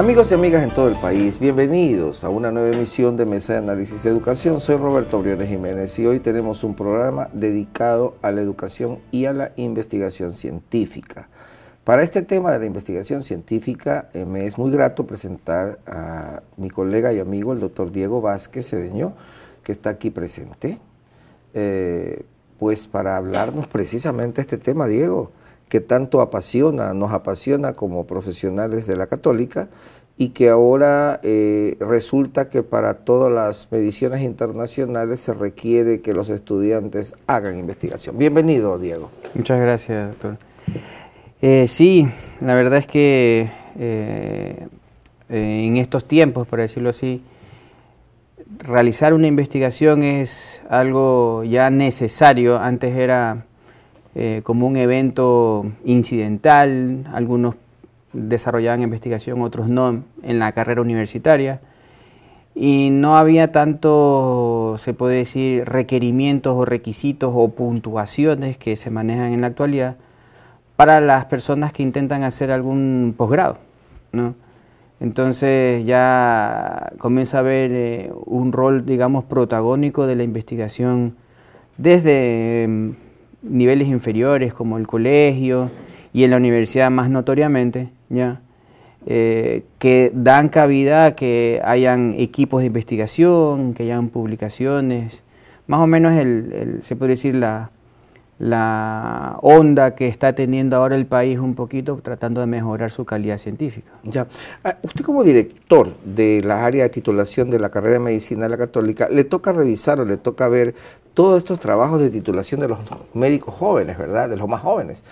Amigos y amigas en todo el país, bienvenidos a una nueva emisión de Mesa de Análisis de Educación. Soy Roberto Briones Jiménez y hoy tenemos un programa dedicado a la educación y a la investigación científica. Para este tema de la investigación científica eh, me es muy grato presentar a mi colega y amigo, el doctor Diego Vázquez Cedeño, que está aquí presente, eh, pues para hablarnos precisamente este tema, Diego que tanto apasiona, nos apasiona como profesionales de la católica y que ahora eh, resulta que para todas las mediciones internacionales se requiere que los estudiantes hagan investigación. Bienvenido, Diego. Muchas gracias, doctor. Eh, sí, la verdad es que eh, en estos tiempos, por decirlo así, realizar una investigación es algo ya necesario. Antes era como un evento incidental, algunos desarrollaban investigación, otros no, en la carrera universitaria. Y no había tanto, se puede decir, requerimientos o requisitos o puntuaciones que se manejan en la actualidad para las personas que intentan hacer algún posgrado. Entonces ya comienza a haber eh, un rol, digamos, protagónico de la investigación desde em, niveles inferiores como el colegio y en la universidad más notoriamente, ¿ya? Eh, que dan cabida que hayan equipos de investigación, que hayan publicaciones, más o menos el, el, se puede decir la, onda que está teniendo ahora el país un poquito tratando de mejorar su calidad científica. Ya. Ah, usted como director de la área de titulación de la carrera de medicina de la católica, le toca revisar o le toca ver todos estos trabajos de titulación de los médicos jóvenes, ¿verdad? De los más jóvenes.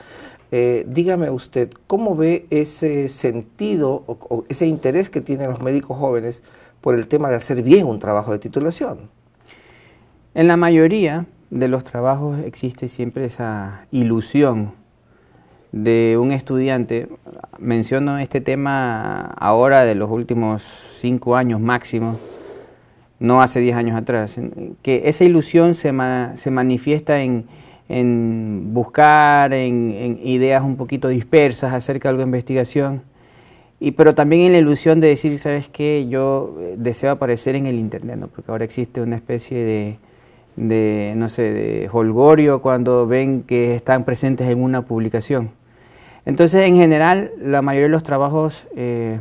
Eh, dígame usted, ¿cómo ve ese sentido o, ese interés que tienen los médicos jóvenes por el tema de hacer bien un trabajo de titulación? En la mayoría de los trabajos existe siempre esa ilusión de un estudiante. Menciono este tema ahora de los últimos cinco años máximo, no hace diez años atrás, que esa ilusión se, se manifiesta en en buscar en, ideas un poquito dispersas acerca de alguna investigación, y, pero también en la ilusión de decir, ¿sabes qué? Yo eh, deseo aparecer en el Internet, ¿no? porque ahora existe una especie de, de, no sé, de holgorio cuando ven que están presentes en una publicación. Entonces, en general, la mayoría de los trabajos eh,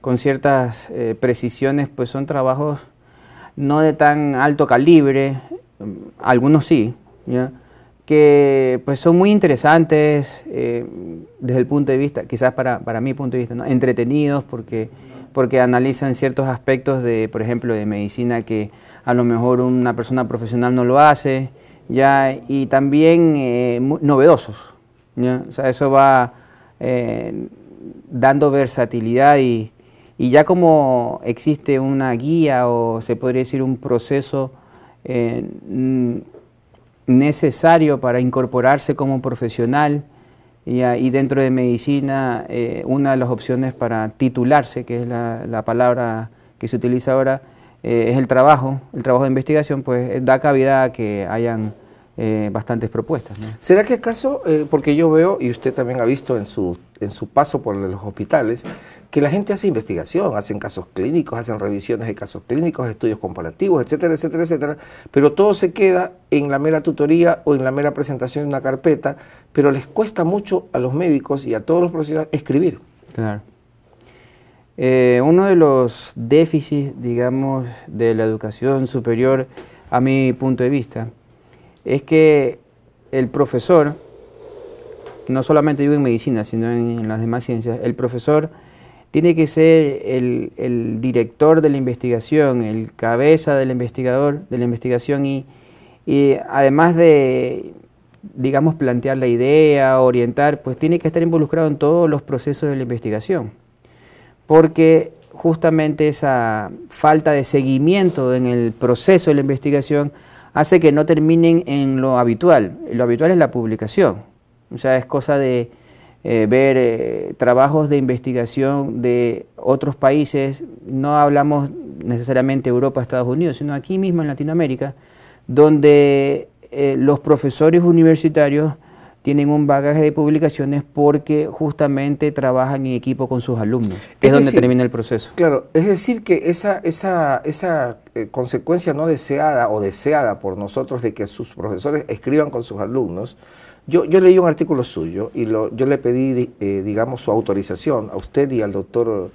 con ciertas eh, precisiones, pues son trabajos no de tan alto calibre, mm, algunos sí, ¿ya? que pues son muy interesantes eh, desde el punto de vista, quizás para, mi punto de vista, entretenidos porque, porque analizan ciertos aspectos de, por ejemplo, de medicina que a lo mejor una persona profesional no lo hace, ya y también eh, novedosos. eso va eh, dando versatilidad y, y ya como existe una guía o se podría decir un proceso necesario para incorporarse como profesional y, ah, y dentro de medicina eh, una de las opciones para titularse, que es la, palabra que se utiliza ahora, eh, es el trabajo, el trabajo de investigación, pues eh, da cabida a que hayan bastantes propuestas. ¿Será que acaso, porque yo veo, y usted también ha visto en su en su paso por los hospitales, que la gente hace investigación, hacen casos clínicos, hacen revisiones de casos clínicos, estudios comparativos, etcétera, etcétera, etcétera, pero todo se queda en la mera tutoría o en la mera presentación de una carpeta, pero les cuesta mucho a los médicos y a todos los profesionales escribir. Claro. Eh, uno de los déficits, digamos, de la educación superior, a mi punto de vista, es que el profesor, no solamente digo en medicina, sino en, las demás ciencias, el profesor tiene que ser el, director de la investigación, el cabeza del investigador, de la investigación y, y, además de, digamos, plantear la idea, orientar, pues tiene que estar involucrado en todos los procesos de la investigación. Porque justamente esa falta de seguimiento en el proceso de la investigación hace que no terminen en lo habitual. Lo habitual es la publicación, o sea, es cosa de eh, ver eh, trabajos de investigación de otros países, no hablamos necesariamente Europa, Estados Unidos, sino aquí mismo en Latinoamérica, donde eh, los profesores universitarios tienen un bagaje de publicaciones porque justamente trabajan en equipo con sus alumnos. Es, donde termina el proceso. Claro, es decir que esa, esa, esa consecuencia no deseada o deseada por nosotros de que sus profesores escriban con sus alumnos yo, yo leí un artículo suyo y lo, yo le pedí, eh, digamos, su autorización a usted y al doctor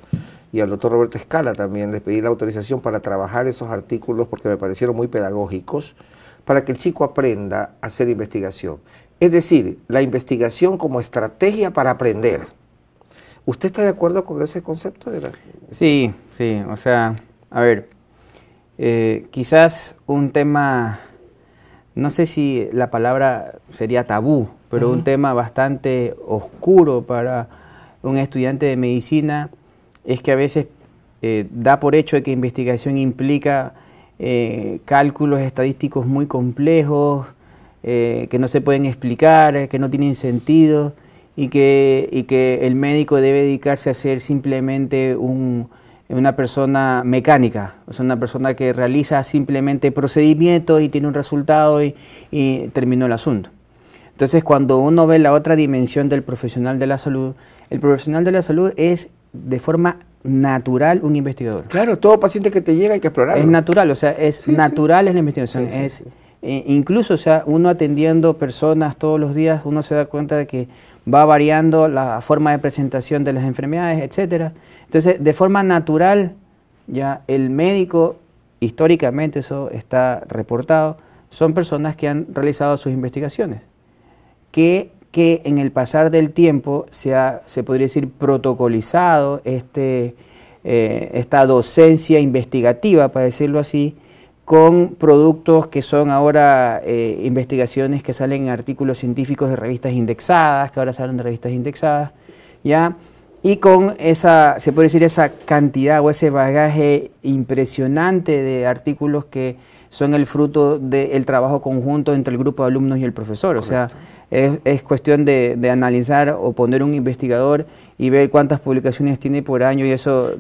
y al doctor Roberto Escala también les pedí la autorización para trabajar esos artículos porque me parecieron muy pedagógicos para que el chico aprenda a hacer investigación. Es decir, la investigación como estrategia para aprender. ¿Usted está de acuerdo con ese concepto? De Sí, sí, o sea, a ver, eh, quizás un tema no sé si la palabra sería tabú, pero un tema bastante oscuro para un estudiante de medicina es que a veces eh, da por hecho de que investigación implica eh, cálculos estadísticos muy complejos, eh, que no se pueden explicar, que no tienen sentido y que, y que el médico debe dedicarse a ser simplemente un, una persona mecánica, es una persona que realiza simplemente procedimientos y tiene un resultado y, terminó el asunto. Entonces, cuando uno ve la otra dimensión del profesional de la salud, el profesional de la salud es de forma natural un investigador. Claro, todo paciente que te llega hay que explorar Es natural, o sea, es natural en la investigación. es, eh, incluso, o sea, uno atendiendo personas todos los días, uno se da cuenta de que va variando la forma de presentación de las enfermedades, etcétera. Entonces, de forma natural, ya el médico, históricamente eso está reportado, son personas que han realizado sus investigaciones, que, que en el pasar del tiempo se, ha, se podría decir protocolizado este, eh, esta docencia investigativa, para decirlo así, con productos que son ahora eh, investigaciones que salen en artículos científicos de revistas indexadas, que ahora salen de revistas indexadas, ¿ya? Y con esa, se puede decir, esa cantidad o ese bagaje impresionante de artículos que son el fruto del trabajo conjunto entre el grupo de alumnos y el profesor. O sea, es, cuestión de analizar o poner un investigador y ve cuántas publicaciones tiene por año y eso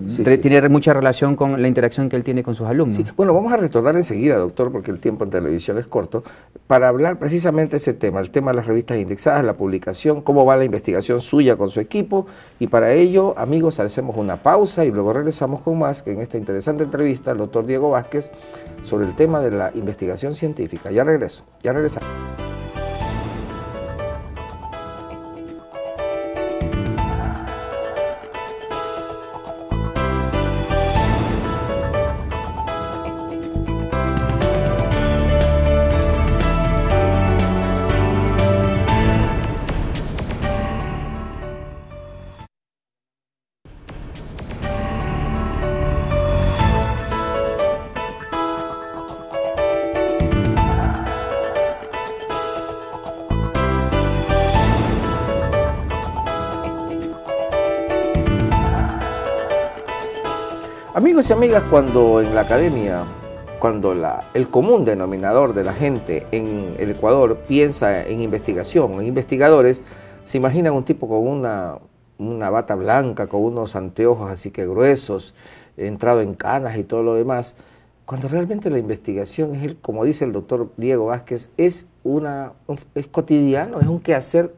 tiene mucha relación con la interacción que él tiene con sus alumnos. Bueno, vamos a retornar enseguida, doctor, porque el tiempo en televisión es corto, para hablar precisamente ese tema, el tema de las revistas indexadas, la publicación, cómo va la investigación suya con su equipo y para ello, amigos, hacemos una pausa y luego regresamos con más que en esta interesante entrevista al doctor Diego Vázquez sobre el tema de la investigación científica. Ya regreso, ya regresamos. amigos amigas, cuando en la academia, cuando la, el común denominador de la gente en el Ecuador piensa en investigación, en investigadores, se imaginan un tipo con una, una bata blanca, con unos anteojos así que gruesos, entrado en canas y todo lo demás, cuando realmente la investigación es, como dice el doctor Diego Vázquez, es, una, es cotidiano, es un quehacer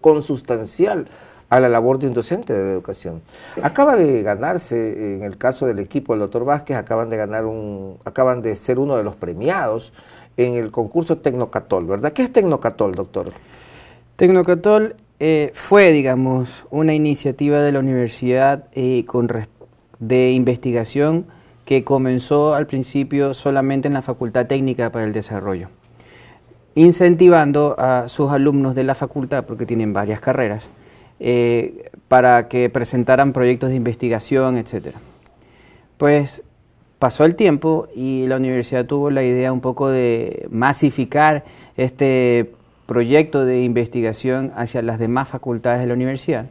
consustancial a la labor de un docente de educación. Acaba de ganarse, en el caso del equipo del doctor Vázquez, acaban de ganar un, acaban de ser uno de los premiados en el concurso Tecnocatol, ¿verdad? ¿Qué es Tecnocatol, doctor? Tecnocatol eh, fue, digamos, una iniciativa de la universidad eh, con de investigación que comenzó al principio solamente en la Facultad Técnica para el Desarrollo incentivando a sus alumnos de la facultad, porque tienen varias carreras, eh, para que presentaran proyectos de investigación, etc. Pues pasó el tiempo y la universidad tuvo la idea un poco de masificar este proyecto de investigación hacia las demás facultades de la universidad.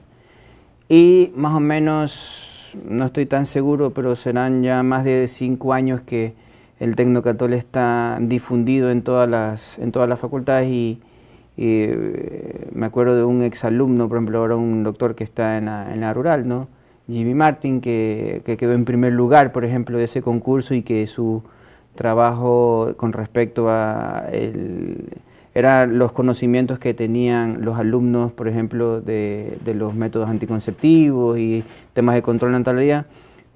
Y más o menos, no estoy tan seguro, pero serán ya más de cinco años que el Tecnocatol está difundido en todas las, en todas las facultades y y eh, me acuerdo de un exalumno, por ejemplo, ahora un doctor que está en la, rural, ¿no? Jimmy Martin, que, que, quedó en primer lugar, por ejemplo, de ese concurso y que su trabajo con respecto a el, era los conocimientos que tenían los alumnos, por ejemplo, de, de los métodos anticonceptivos y temas de control de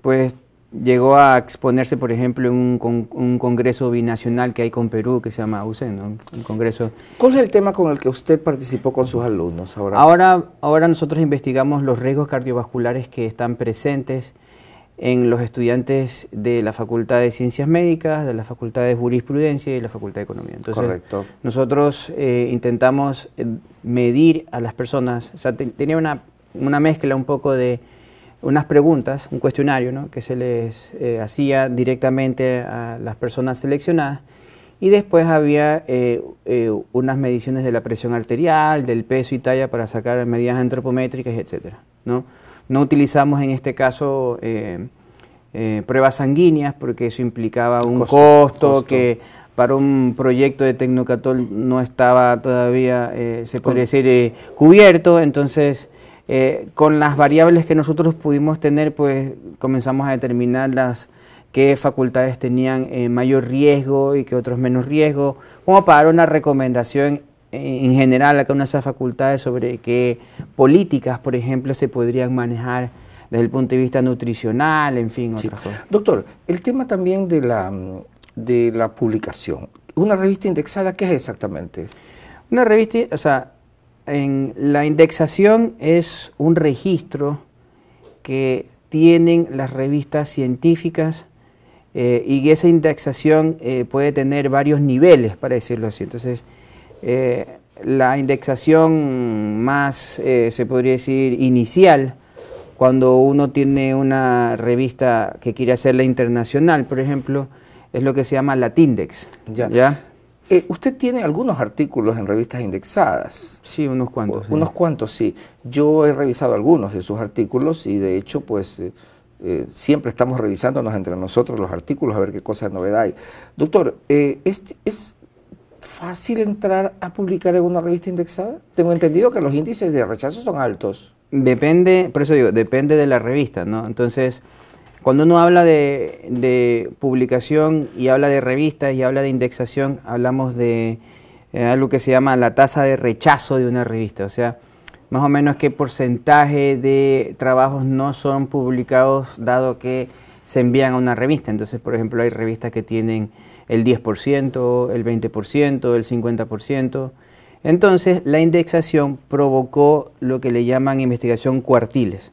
pues llegó a exponerse, por ejemplo, en un, congreso binacional que hay con Perú, que se llama UCE, ¿no? congreso... ¿Cuál es el tema con el que usted participó con sus alumnos ahora? Ahora, ahora nosotros investigamos los riesgos cardiovasculares que están presentes en los estudiantes de la Facultad de Ciencias Médicas, de la Facultad de Jurisprudencia y de la Facultad de Economía. Entonces, Correcto. nosotros eh, intentamos eh, medir a las personas, o sea, tenía una, una mezcla un poco de unas preguntas, un cuestionario ¿no? que se les eh, hacía directamente a las personas seleccionadas y después había eh, eh, unas mediciones de la presión arterial, del peso y talla para sacar medidas antropométricas, etc. ¿no? no utilizamos en este caso pruebas sanguíneas porque eso implicaba un costo, que para un proyecto de Tecnocatol no estaba todavía, se podría decir, cubierto, entonces eh, con las variables que nosotros pudimos tener, pues comenzamos a determinar las qué facultades tenían eh, mayor riesgo y qué otros menos riesgo, como para dar una recomendación eh, en general a cada una de esas facultades sobre qué políticas, por ejemplo, se podrían manejar desde el punto de vista nutricional, en fin, otras cosas. Doctor, el tema también de la, de la publicación. ¿Una revista indexada qué es exactamente? Una revista, o sea, la indexación es un registro que tienen las revistas científicas eh, y esa indexación eh, puede tener varios niveles, para decirlo así. Entonces, eh, la indexación más, se podría decir, inicial, cuando uno tiene una revista que quiere hacerla internacional, por ejemplo, es lo que se llama Latindex. ¿ya? Eh, usted tiene algunos artículos en revistas indexadas. Sí, unos cuantos. Unos cuantos, sí. Yo he revisado algunos de sus artículos y de hecho, pues eh, eh, siempre estamos revisándonos entre nosotros los artículos a ver qué cosas de novedad hay. Doctor, ¿es, ¿es fácil entrar a publicar en una revista indexada? Tengo entendido que los índices de rechazo son altos. Depende, por eso digo, depende de la revista, ¿no? Entonces, cuando uno habla de, publicación y habla de revistas y habla de indexación, hablamos de eh, algo que se llama la tasa de rechazo de una revista, o sea, más o menos qué porcentaje de trabajos no son publicados dado que se envían a una revista. Entonces, por ejemplo, hay revistas que tienen el 10%, el 20%, el 50%. Entonces, la indexación provocó lo que le llaman investigación cuartiles.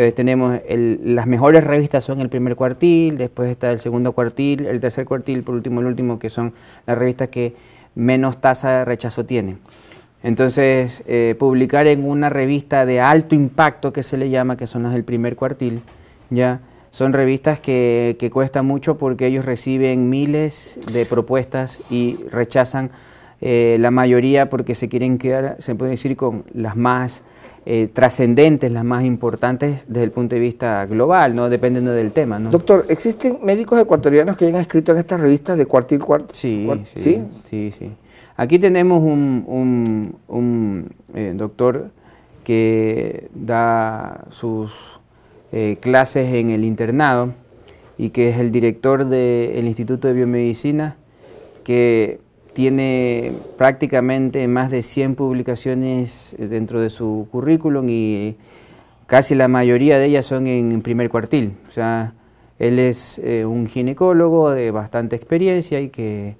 Entonces tenemos las mejores revistas son el primer cuartil, después está el segundo cuartil, el tercer cuartil, por último el último, que son las revistas que menos tasa de rechazo tienen. Entonces, eh, publicar en una revista de alto impacto, que se le llama, que son las del primer cuartil, ya son revistas que, que cuesta mucho porque ellos reciben miles de propuestas y rechazan eh, la mayoría porque se quieren quedar, se puede decir, con las más eh, trascendentes, las más importantes desde el punto de vista global, no dependiendo del tema. Doctor, ¿existen médicos ecuatorianos que hayan escrito en esta revista de cuartil cuarto? Sí, sí, sí, Aquí tenemos un, eh, doctor que da sus eh, clases en el internado y que es el director del Instituto de Biomedicina, que tiene prácticamente más de 100 publicaciones eh, dentro de su currículum y casi la mayoría de ellas son en primer cuartil. O sea, él es eh, un ginecólogo de bastante experiencia y que,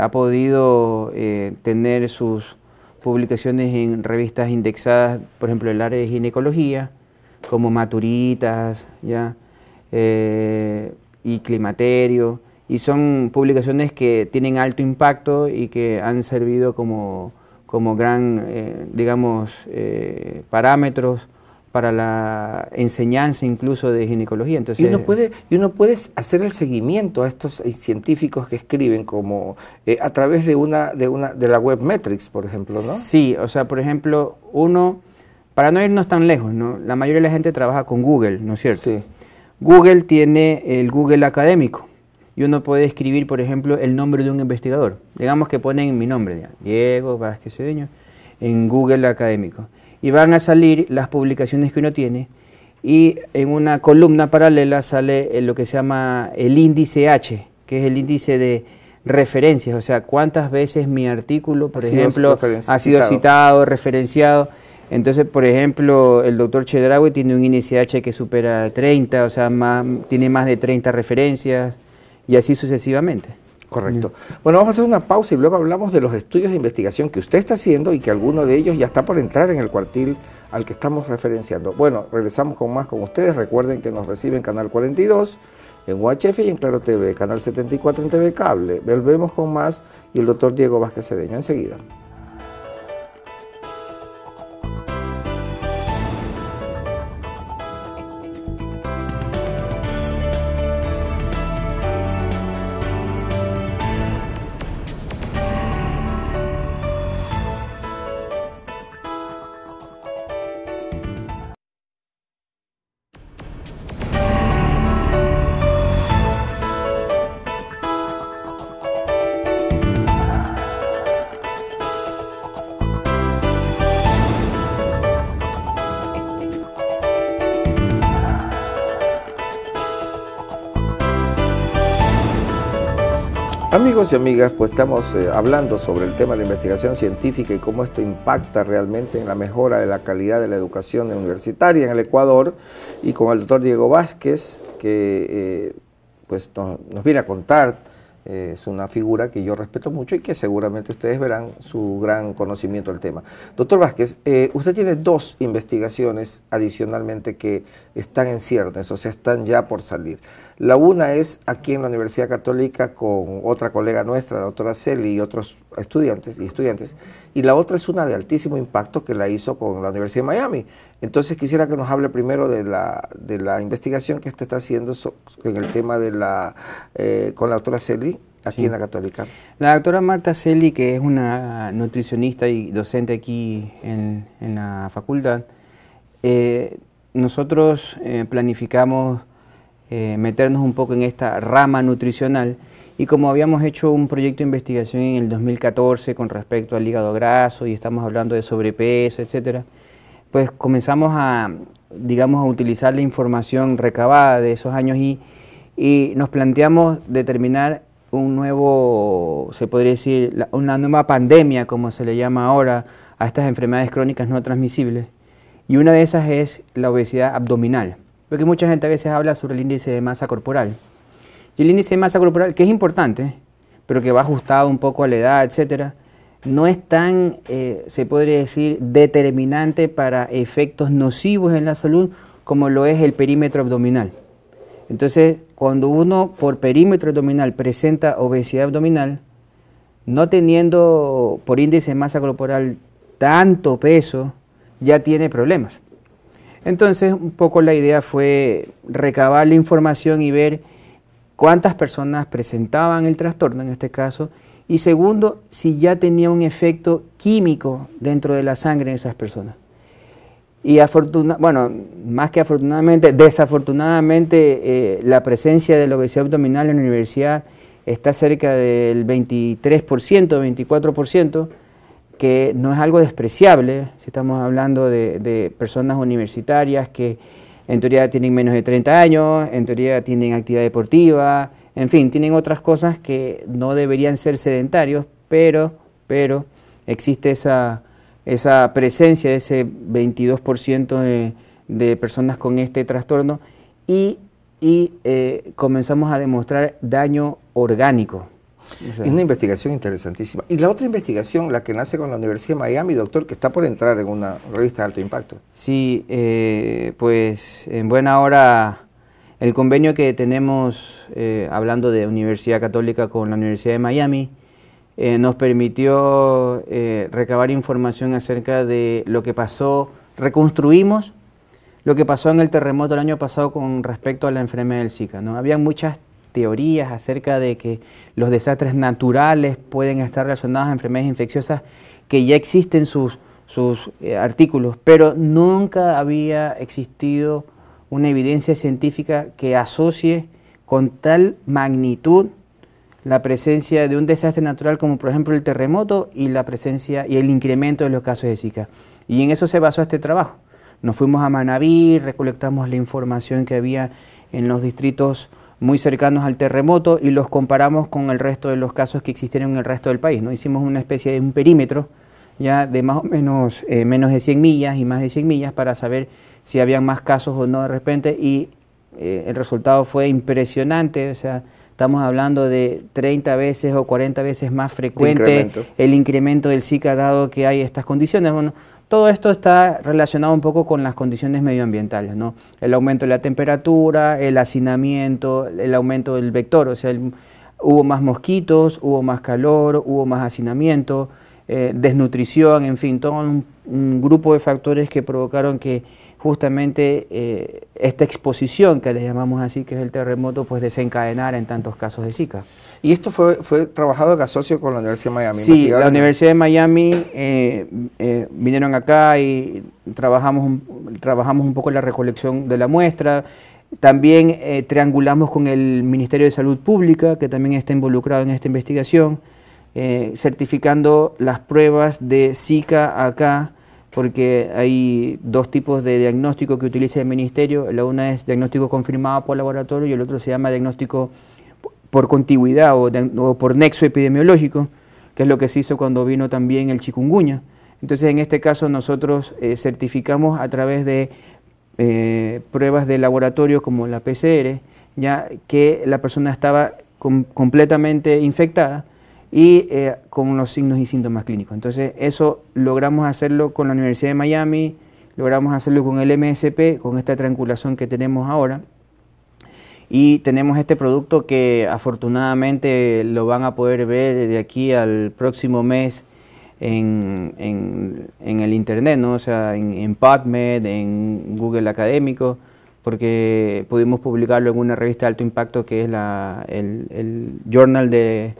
ha podido eh, tener sus publicaciones en revistas indexadas, por ejemplo, el área de ginecología, como Maturitas, y Climaterio y son publicaciones que tienen alto impacto y que han servido como, como gran, eh, digamos, eh, parámetros para la enseñanza incluso de ginecología. Entonces, y, uno puede, y uno puede hacer el seguimiento a estos científicos que escriben como eh, a través de una, de una de la web Metrics, por ejemplo, ¿no? Sí, o sea, por ejemplo, uno, para no irnos tan lejos, La mayoría de la gente trabaja con Google, ¿no es cierto? Sí. Google tiene el Google Académico, y uno puede escribir, por ejemplo, el nombre de un investigador. Digamos que ponen mi nombre, Diego Vázquez en Google Académico. Y van a salir las publicaciones que uno tiene y en una columna paralela sale eh, lo que se llama el índice H, que es el índice de referencias, o sea, cuántas veces mi artículo, por ejemplo, ha sido citado, referenciado. Entonces, por ejemplo, el doctor Chedraui tiene un índice H que supera 30, o sea, tiene más de 30 referencias y así sucesivamente. Correcto. Bueno, vamos a hacer una pausa y luego hablamos de los estudios de investigación que usted está haciendo y que alguno de ellos ya está por entrar en el cuartil al que estamos referenciando. Bueno, regresamos con más con ustedes. Recuerden que nos reciben Canal 42 en UHF y en Claro TV, Canal 74 en TV Cable. Volvemos con más y el doctor Diego Vázquez Cedeño enseguida. Amigos y amigas, pues estamos eh, hablando sobre el tema de investigación científica y cómo esto impacta realmente en la mejora de la calidad de la educación universitaria en el Ecuador y con el doctor Diego Vázquez que eh, pues nos, viene a contar. Eh, es una figura que yo respeto mucho y que seguramente ustedes verán su gran conocimiento del tema. Doctor Vázquez, usted tiene dos investigaciones adicionalmente que están en ciernes, o sea, están ya por salir. La una es aquí en la Universidad Católica con otra colega nuestra, la doctora Celi, y otros estudiantes y estudiantes. Y la otra es una de altísimo impacto que la hizo con la Universidad de Miami. Entonces quisiera que nos hable primero de la, de la investigación que usted está haciendo en el tema de la, eh, con la doctora Celi aquí en la Católica. La doctora Marta Celi, que es una nutricionista y docente aquí en, la facultad, eh, nosotros eh, planificamos eh, meternos un poco en esta rama nutricional. Y como habíamos hecho un proyecto de investigación en el 2014 con respecto al hígado graso y estamos hablando de sobrepeso, etcétera, pues comenzamos a, digamos, a utilizar la información recabada de esos años y, y nos planteamos determinar un nuevo, se podría decir, una nueva pandemia, como se le llama ahora, a estas enfermedades crónicas no transmisibles. Y una de esas es la obesidad abdominal. Porque mucha gente a veces habla sobre el índice de masa corporal. Y el índice de masa corporal, que es importante, pero que va ajustado un poco a la edad, etcétera, no es tan, eh, se podría decir, determinante para efectos nocivos en la salud como lo es el perímetro abdominal. Entonces, cuando uno por perímetro abdominal presenta obesidad abdominal, no teniendo por índice de masa corporal tanto peso, ya tiene problemas. Entonces, un poco la idea fue recabar la información y ver cuántas personas presentaban el trastorno en este caso y segundo, si ya tenía un efecto químico dentro de la sangre en esas personas. Y bueno, más que afortunadamente, desafortunadamente eh, la presencia de la obesidad abdominal en la universidad está cerca del 23%, 24%, que no es algo despreciable, si estamos hablando de, personas universitarias que en teoría tienen menos de 30 años, en teoría tienen actividad deportiva, en fin, tienen otras cosas que no deberían ser sedentarios, pero, pero existe esa, esa presencia de ese 22% de, personas con este trastorno y, eh, comenzamos a demostrar daño orgánico. Es una investigación interesantísima. Y la otra investigación, la que nace con la Universidad de Miami, doctor, que está por entrar en una revista de alto impacto. Sí, eh, pues en buena hora el convenio que tenemos, eh, hablando de Universidad Católica con la Universidad de Miami, eh, nos permitió recabar información acerca de lo que pasó, reconstruimos lo que pasó en el terremoto el año pasado con respecto a la enfermedad del Zika. ¿no? Había muchas teorías acerca de que los desastres naturales pueden estar relacionados a enfermedades infecciosas que ya existen sus, eh, artículos, pero nunca había existido una evidencia científica que asocie con tal magnitud la presencia de un desastre natural como por ejemplo el terremoto y la presencia y el incremento de los casos de Zika. Y en eso se basó este trabajo. Nos fuimos a Manabí, recolectamos la información que había en los distritos muy cercanos al terremoto y los comparamos con el resto de los casos que existieron en el resto del país. ¿no? Hicimos una especie de un perímetro ya de más o menos eh, menos de 100 millas y más de 100 millas para saber si habían más casos o no de repente y eh, el resultado fue impresionante, o sea, estamos hablando de 30 veces o 40 veces más frecuente el incremento del SICA dado que hay estas condiciones. Bueno, todo esto está relacionado un poco con las condiciones medioambientales, ¿no? El aumento de la temperatura, el hacinamiento, el aumento del vector, o sea, hubo más mosquitos, hubo más calor, hubo más hacinamiento, eh, desnutrición, en fin, todo un, grupo de factores que provocaron que justamente eh, esta exposición que le llamamos así, que es el terremoto, pues desencadenara en tantos casos de Zika. Y esto fue, fue trabajado en asocio con la Universidad de Miami. Sí, la Universidad de Miami eh, eh, vinieron acá y trabajamos un, trabajamos un poco la recolección de la muestra. También eh, triangulamos con el Ministerio de Salud Pública, que también está involucrado en esta investigación, certificando las pruebas de Zika acá porque hay dos tipos de diagnóstico que utiliza el ministerio. La una es diagnóstico confirmado por laboratorio y el otro se llama diagnóstico por contigüidad o, por nexo epidemiológico, que es lo que se hizo cuando vino también el chikungunya. Entonces, en este caso, nosotros eh, certificamos a través de eh, pruebas de laboratorio como la PCR, ya que la persona estaba completamente infectada y eh, con los signos y síntomas clínicos. Entonces, eso logramos hacerlo con la Universidad de Miami, logramos hacerlo con el MSP, con esta triangulación que tenemos ahora. Y tenemos este producto que afortunadamente lo van a poder ver de aquí al próximo mes en, en, el Internet, ¿no? o sea, en, PubMed, en Google Académico, porque pudimos publicarlo en una revista de alto impacto que es la, el, Journal de,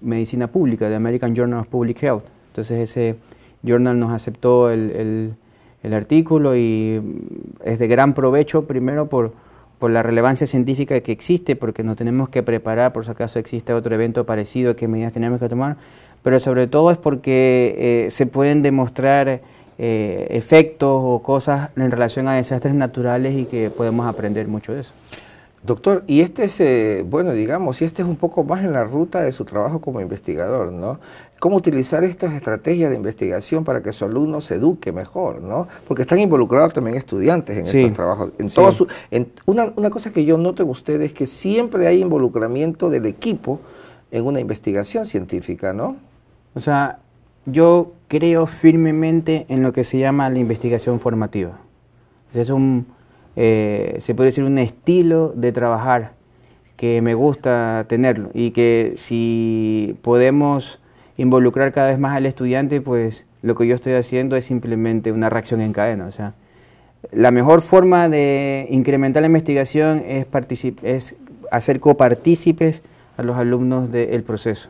Medicina Pública, de American Journal of Public Health. Entonces ese Journal nos aceptó el, el artículo y es de gran provecho primero por por la relevancia científica que existe, porque nos tenemos que preparar por si acaso existe otro evento parecido, qué medidas tenemos que tomar, pero sobre todo es porque eh, se pueden demostrar eh, efectos o cosas en relación a desastres naturales y que podemos aprender mucho de eso. Doctor, y este es, eh, bueno, digamos, y este es un poco más en la ruta de su trabajo como investigador, ¿no? cómo utilizar estas estrategias de investigación para que su alumno se eduque mejor, ¿no? Porque están involucrados también estudiantes en estos trabajos. En en, una, cosa que yo noto en ustedes es que siempre hay involucramiento del equipo en una investigación científica, ¿no? O sea, yo creo firmemente en lo que se llama la investigación formativa. Es un, eh, se puede decir, un estilo de trabajar que me gusta tenerlo y que si podemos involucrar cada vez más al estudiante, pues lo que yo estoy haciendo es simplemente una reacción en cadena. O sea, la mejor forma de incrementar la investigación es, es hacer copartícipes a los alumnos del proceso.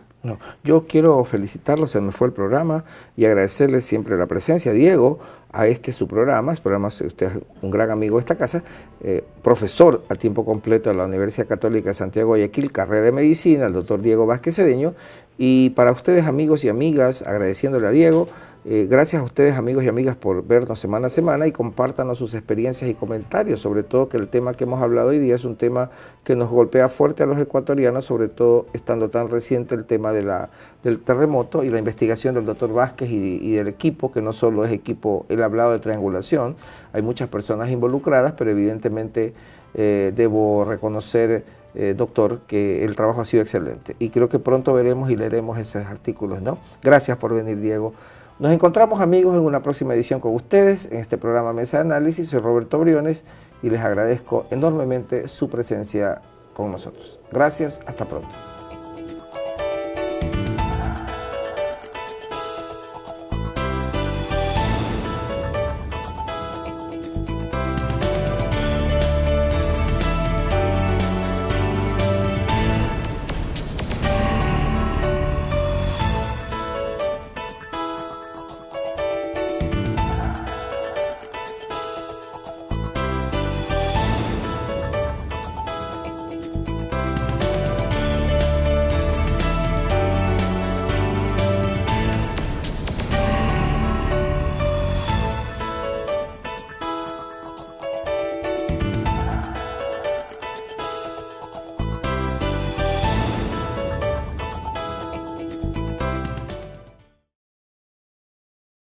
yo quiero felicitarlos, se nos fue el programa y agradecerles siempre la presencia. Diego, a este su programa, es usted un gran amigo de esta casa, eh, profesor a tiempo completo de la Universidad Católica de Santiago Guayaquil, carrera de medicina, el doctor Diego Vázquez Cedeño, y para ustedes amigos y amigas, agradeciéndole a Diego, eh, gracias a ustedes amigos y amigas por vernos semana a semana y compártanos sus experiencias y comentarios, sobre todo que el tema que hemos hablado hoy día es un tema que nos golpea fuerte a los ecuatorianos, sobre todo estando tan reciente el tema de la, del terremoto y la investigación del doctor Vázquez y, del equipo, que no solo es equipo, él hablado de triangulación, hay muchas personas involucradas, pero evidentemente eh, debo reconocer... Eh, doctor, que el trabajo ha sido excelente y creo que pronto veremos y leeremos esos artículos, ¿no? Gracias por venir, Diego. Nos encontramos amigos en una próxima edición con ustedes en este programa Mesa de Análisis. Soy Roberto Briones y les agradezco enormemente su presencia con nosotros. Gracias, hasta pronto.